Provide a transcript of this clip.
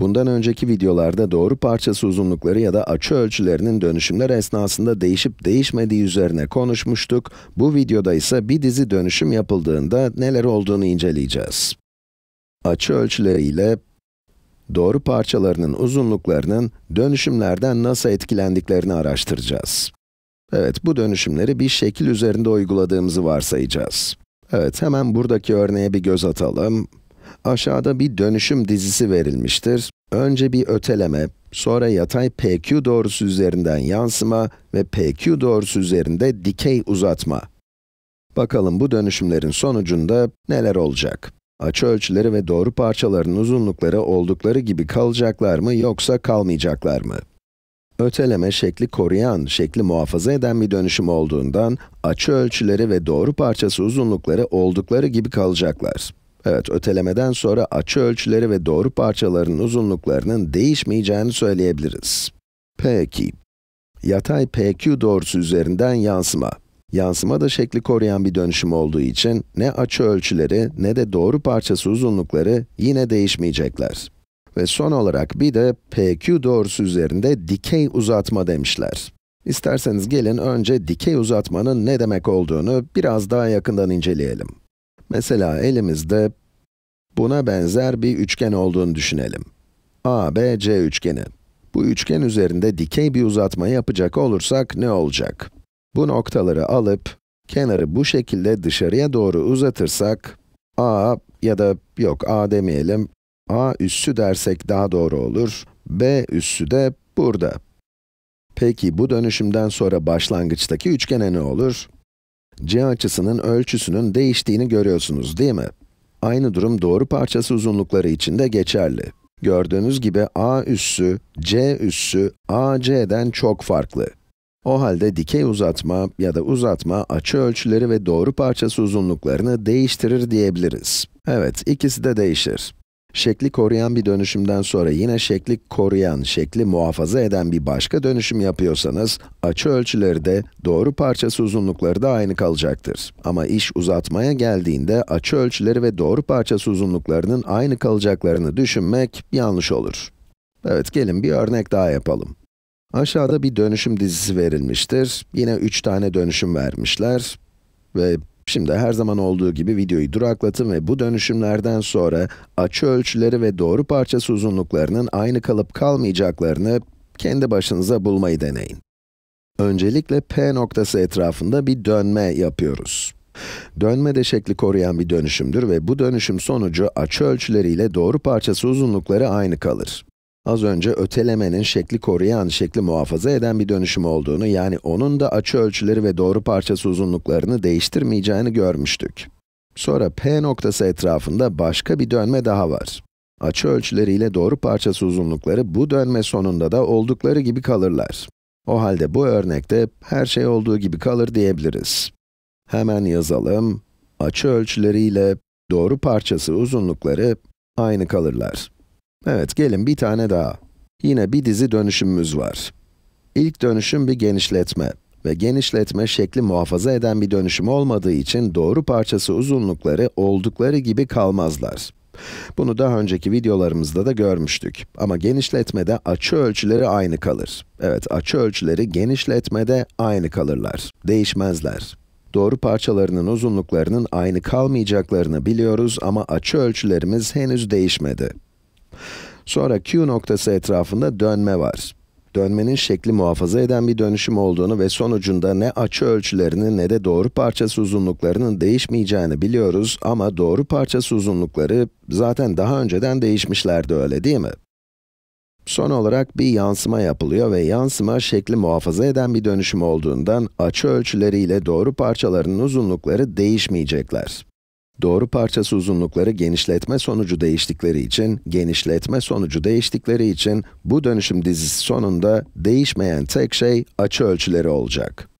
Bundan önceki videolarda doğru parçası uzunlukları ya da açı ölçülerinin dönüşümler esnasında değişip değişmediği üzerine konuşmuştuk. Bu videoda ise bir dizi dönüşüm yapıldığında neler olduğunu inceleyeceğiz. Açı ölçüleriyle doğru parçalarının uzunluklarının dönüşümlerden nasıl etkilendiklerini araştıracağız. Evet, bu dönüşümleri bir şekil üzerinde uyguladığımızı varsayacağız. Evet, hemen buradaki örneğe bir göz atalım. Aşağıda bir dönüşüm dizisi verilmiştir. Önce bir öteleme, sonra yatay PQ doğrusu üzerinden yansıma ve PQ doğrusu üzerinde dikey uzatma. Bakalım bu dönüşümlerin sonucunda neler olacak? Açı ölçüleri ve doğru parçaların uzunlukları oldukları gibi kalacaklar mı yoksa kalmayacaklar mı? Öteleme şekli koruyan, şekli muhafaza eden bir dönüşüm olduğundan açı ölçüleri ve doğru parçası uzunlukları oldukları gibi kalacaklar. Evet, ötelemeden sonra açı ölçüleri ve doğru parçaların uzunluklarının değişmeyeceğini söyleyebiliriz. Peki, yatay PQ doğrusu üzerinden yansıma. Yansıma da şekli koruyan bir dönüşüm olduğu için ne açı ölçüleri ne de doğru parçası uzunlukları yine değişmeyecekler. Ve son olarak bir de PQ doğrusu üzerinde dikey uzatma demişler. İsterseniz gelin önce dikey uzatmanın ne demek olduğunu biraz daha yakından inceleyelim. Mesela elimizde buna benzer bir üçgen olduğunu düşünelim. ABC üçgeni. Bu üçgen üzerinde dikey bir uzatma yapacak olursak ne olacak? Bu noktaları alıp, kenarı bu şekilde dışarıya doğru uzatırsak, A ya da yok A demeyelim, A üssü dersek daha doğru olur, B üssü de burada. Peki bu dönüşümden sonra başlangıçtaki üçgene ne olur? c açısının ölçüsünün değiştiğini görüyorsunuz değil mi? Aynı durum doğru parçası uzunlukları için de geçerli. Gördüğünüz gibi a üssü, c üssü, ac'den çok farklı. O halde dikey uzatma ya da uzatma açı ölçüleri ve doğru parçası uzunluklarını değiştirir diyebiliriz. Evet, ikisi de değişir şekli koruyan bir dönüşümden sonra yine şekli koruyan, şekli muhafaza eden bir başka dönüşüm yapıyorsanız, açı ölçüleri de, doğru parçası uzunlukları da aynı kalacaktır. Ama iş uzatmaya geldiğinde, açı ölçüleri ve doğru parçası uzunluklarının aynı kalacaklarını düşünmek yanlış olur. Evet, gelin bir örnek daha yapalım. Aşağıda bir dönüşüm dizisi verilmiştir. Yine 3 tane dönüşüm vermişler ve Şimdi her zaman olduğu gibi videoyu duraklatın ve bu dönüşümlerden sonra açı ölçüleri ve doğru parçası uzunluklarının aynı kalıp kalmayacaklarını kendi başınıza bulmayı deneyin. Öncelikle P noktası etrafında bir dönme yapıyoruz. Dönme de şekli koruyan bir dönüşümdür ve bu dönüşüm sonucu açı ölçüleriyle doğru parçası uzunlukları aynı kalır az önce ötelemenin şekli koruyan, şekli muhafaza eden bir dönüşüm olduğunu, yani onun da açı ölçüleri ve doğru parçası uzunluklarını değiştirmeyeceğini görmüştük. Sonra P noktası etrafında başka bir dönme daha var. Açı ölçüleriyle doğru parçası uzunlukları bu dönme sonunda da oldukları gibi kalırlar. O halde bu örnekte her şey olduğu gibi kalır diyebiliriz. Hemen yazalım. Açı ölçüleriyle doğru parçası uzunlukları aynı kalırlar. Evet, gelin bir tane daha. Yine bir dizi dönüşümümüz var. İlk dönüşüm bir genişletme ve genişletme şekli muhafaza eden bir dönüşüm olmadığı için doğru parçası uzunlukları oldukları gibi kalmazlar. Bunu daha önceki videolarımızda da görmüştük. Ama genişletmede açı ölçüleri aynı kalır. Evet, açı ölçüleri genişletmede aynı kalırlar, değişmezler. Doğru parçalarının uzunluklarının aynı kalmayacaklarını biliyoruz ama açı ölçülerimiz henüz değişmedi. Sonra Q noktası etrafında dönme var. Dönmenin şekli muhafaza eden bir dönüşüm olduğunu ve sonucunda ne açı ölçülerini ne de doğru parçası uzunluklarının değişmeyeceğini biliyoruz ama doğru parçası uzunlukları zaten daha önceden değişmişlerdi öyle değil mi? Son olarak bir yansıma yapılıyor ve yansıma şekli muhafaza eden bir dönüşüm olduğundan açı ölçüleriyle doğru parçaların uzunlukları değişmeyecekler. Doğru parçası uzunlukları genişletme sonucu değiştikleri için, genişletme sonucu değiştikleri için bu dönüşüm dizisi sonunda değişmeyen tek şey açı ölçüleri olacak.